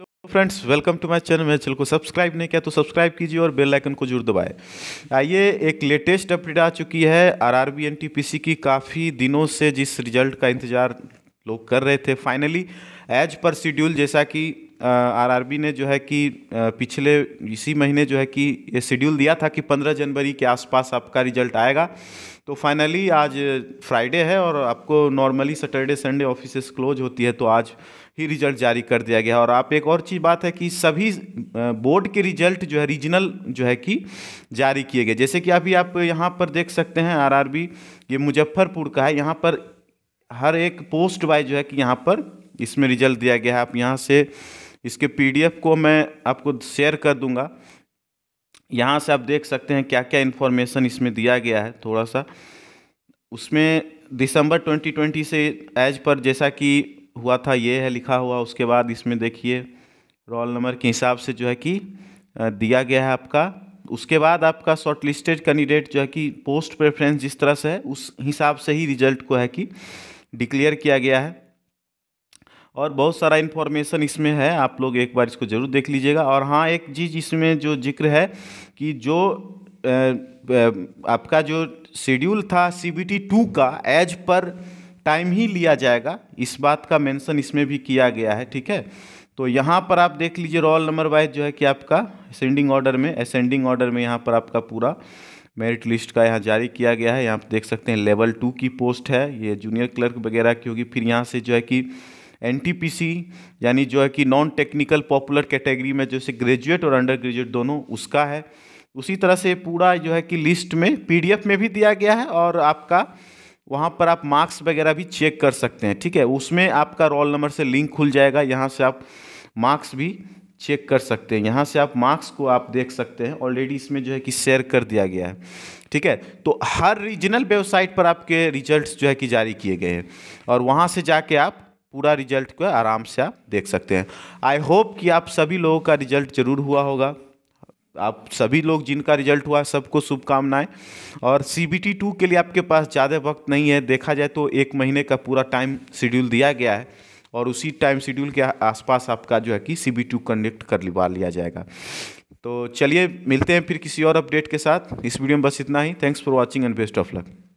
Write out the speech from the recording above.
hello friends welcome to my channel मेरे channel को subscribe नहीं किया तो सब्सक्राइब कीजिए और बेल आइकन को जरूर दबाएं आइए एक लेटेस्ट अपडेट आ चुकी है आरआरबी एनटीपीसी की काफ़ी दिनों से जिस रिजल्ट का इंतज़ार लोग कर रहे थे फाइनली एज पर शेड्यूल जैसा कि आरआरबी ने जो है कि पिछले इसी महीने जो है कि ये शेड्यूल दिया था कि 15 जनवरी के आसपास आपका रिजल्ट आएगा तो फाइनली आज फ्राइडे है और आपको normally Saturday Sunday offices close होती है तो आज ही रिजल्ट जारी कर दिया गया और आप एक और चीज़ बात है कि सभी बोर्ड के रिजल्ट जो है रीजनल जो है कि जारी किए गए जैसे कि अभी आप यहाँ पर देख सकते हैं आरआरबी ये मुजफ्फरपुर का है यहाँ पर हर एक पोस्ट वाइज जो है कि यहाँ पर इसमें रिजल्ट दिया गया है आप यहाँ से इसके पीडीएफ को मैं आपको शेयर कर दूंगा यहाँ से आप देख सकते हैं क्या क्या इन्फॉर्मेशन इसमें दिया गया है थोड़ा सा उसमें दिसंबर 2020 से एज पर जैसा कि हुआ था ये है लिखा हुआ उसके बाद इसमें देखिए रोल नंबर के हिसाब से जो है कि दिया गया है आपका उसके बाद आपका शॉर्ट लिस्टेड कैंडिडेट जो है कि पोस्ट प्रेफरेंस जिस तरह से है उस हिसाब से ही रिजल्ट को है कि डिक्लेयर किया गया है और बहुत सारा इन्फॉर्मेशन इसमें है आप लोग एक बार इसको ज़रूर देख लीजिएगा और हाँ एक चीज़ इसमें जो जिक्र है कि जो आपका जो शेड्यूल था सी बी टी टू का एज पर टाइम ही लिया जाएगा इस बात का मेंशन इसमें भी किया गया है ठीक है तो यहाँ पर आप देख लीजिए रोल नंबर वाइज जो है कि आपका असेंडिंग ऑर्डर में असेंडिंग ऑर्डर में यहाँ पर आपका पूरा मेरिट लिस्ट का यहाँ जारी किया गया है यहाँ पर देख सकते हैं लेवल टू की पोस्ट है ये जूनियर क्लर्क वगैरह की होगी फिर यहाँ से जो है कि एन यानी जो है कि नॉन टेक्निकल पॉपुलर कैटेगरी में जैसे ग्रेजुएट और अंडर ग्रेजुएट दोनों उसका है उसी तरह से पूरा जो है कि लिस्ट में पीडीएफ में भी दिया गया है और आपका वहाँ पर आप मार्क्स वगैरह भी चेक कर सकते हैं ठीक है उसमें आपका रोल नंबर से लिंक खुल जाएगा यहाँ से आप मार्क्स भी चेक कर सकते हैं यहाँ से आप मार्क्स को आप देख सकते हैं ऑलरेडी इसमें जो है कि शेयर कर दिया गया है ठीक है तो हर रीजनल वेबसाइट पर आपके रिजल्ट्स जो है कि जारी किए गए हैं और वहाँ से जाके आप पूरा रिजल्ट को आराम से आप देख सकते हैं आई होप कि आप सभी लोगों का रिजल्ट ज़रूर हुआ होगा आप सभी लोग जिनका रिजल्ट हुआ सबको शुभकामनाएं और सी बी टी टू के लिए आपके पास ज़्यादा वक्त नहीं है देखा जाए तो एक महीने का पूरा टाइम शेड्यूल दिया गया है और उसी टाइम शेड्यूल के आसपास आपका जो है कि सी बी टू कंडक्ट कर लिवा लिया जाएगा तो चलिए मिलते हैं फिर किसी और अपडेट के साथ इस वीडियो में बस इतना ही thanks for watching and best of luck